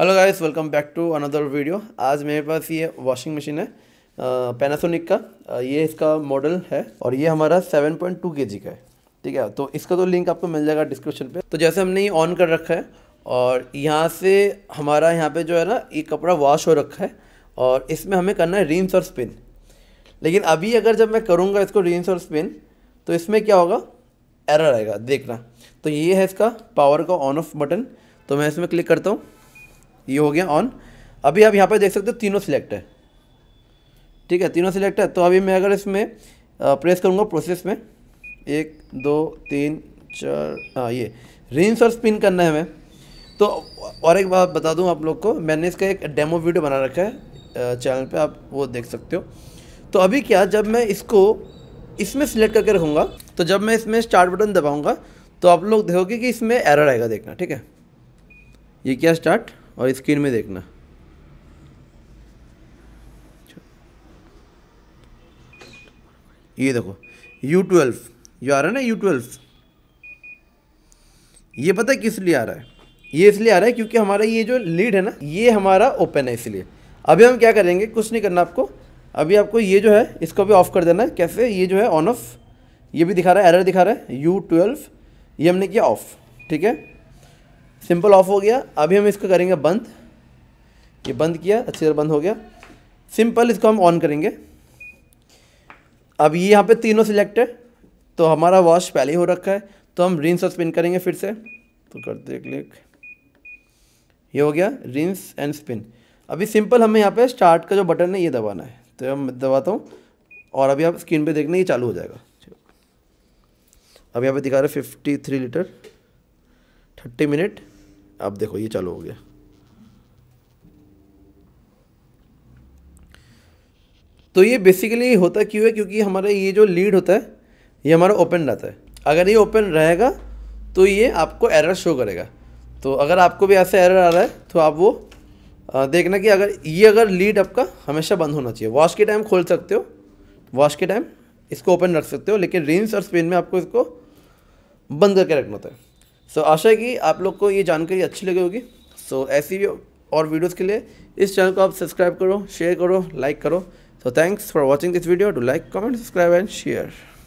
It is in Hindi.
hello guys welcome back to another video आज मेरे पास ये वॉशिंग मशीन है पैनासोनिक का आ, ये इसका मॉडल है और ये हमारा 7.2 पॉइंट का है ठीक है तो इसका तो लिंक आपको मिल जाएगा डिस्क्रिप्शन पे तो जैसे हमने ये ऑन कर रखा है और यहाँ से हमारा यहाँ पे जो है ना ये कपड़ा वॉश हो रखा है और इसमें हमें करना है रिम्स और स्पिन लेकिन अभी अगर जब मैं करूँगा इसको रिम्स और स्पिन तो इसमें क्या होगा एरर आएगा देखना तो ये है इसका पावर का ऑन ऑफ बटन तो मैं इसमें क्लिक करता हूँ ये हो गया ऑन अभी आप यहाँ पर देख सकते हो तीनों सिलेक्ट है ठीक है तीनों सिलेक्ट है तो अभी मैं अगर इसमें प्रेस करूँगा प्रोसेस में एक दो तीन चार हाँ ये रिंस और स्पिन करना है हमें तो और एक बात बता दूँ आप लोग को मैंने इसका एक डेमो वीडियो बना रखा है चैनल पे आप वो देख सकते हो तो अभी क्या जब मैं इसको इसमें सिलेक्ट करके रखूँगा तो जब मैं इसमें स्टार्ट बटन दबाऊँगा तो आप लोग देखोगे कि इसमें एरर आएगा देखना ठीक है ये क्या स्टार्ट और स्क्रीन में देखना ये देखो यू ट्वेल्व ये आ रहा है ना यू ट्वेल्व ये पता है किस लिए आ रहा है ये इसलिए आ रहा है क्योंकि हमारा ये जो लीड है ना ये हमारा ओपन है इसलिए अभी हम क्या करेंगे कुछ नहीं करना आपको अभी आपको ये जो है इसको भी ऑफ़ कर देना है कैसे ये जो है ऑन ऑफ ये भी दिखा रहा है एरर दिखा रहा है यू ट्वेल्व ये हमने किया ऑफ़ ठीक है सिंपल ऑफ हो गया अभी हम इसको करेंगे बंद ये बंद किया अच्छी तरह बंद हो गया सिंपल इसको हम ऑन करेंगे अब ये यहाँ पे तीनों सिलेक्ट है तो हमारा वॉश पहले ही हो रखा है तो हम रिंस और स्पिन करेंगे फिर से तो करते हैं क्लिक ये हो गया रिंस एंड स्पिन अभी सिंपल हमें यहाँ पे स्टार्ट का जो बटन है ये दबाना है तो हम दबाता हूँ और अभी आप स्क्रीन पे देखना ये चालू हो जाएगा अभी यहाँ पे दिखा रहे fifty three litre thirty minute अब देखो ये चालू हो गया तो ये बेसिकली होता क्यों है क्योंकि हमारा ये जो लीड होता है ये हमारा ओपन रहता है अगर ये ओपन रहेगा तो ये आपको एरर शो करेगा तो अगर आपको भी ऐसा एरर आ रहा है तो आप वो देखना कि अगर ये अगर लीड आपका हमेशा बंद होना चाहिए वॉश के टाइम खोल सकते हो वॉश के टाइम इसको ओपन रख सकते हो लेकिन रिंस और स्पिन में आपको इसको बंद करके रखना होता है सो आशा है कि आप लोग को ये जानकारी अच्छी लगी होगी सो so, ऐसी और वीडियोस के लिए इस चैनल को आप सब्सक्राइब करो शेयर करो लाइक करो so thanks for watching this video to like comment subscribe and share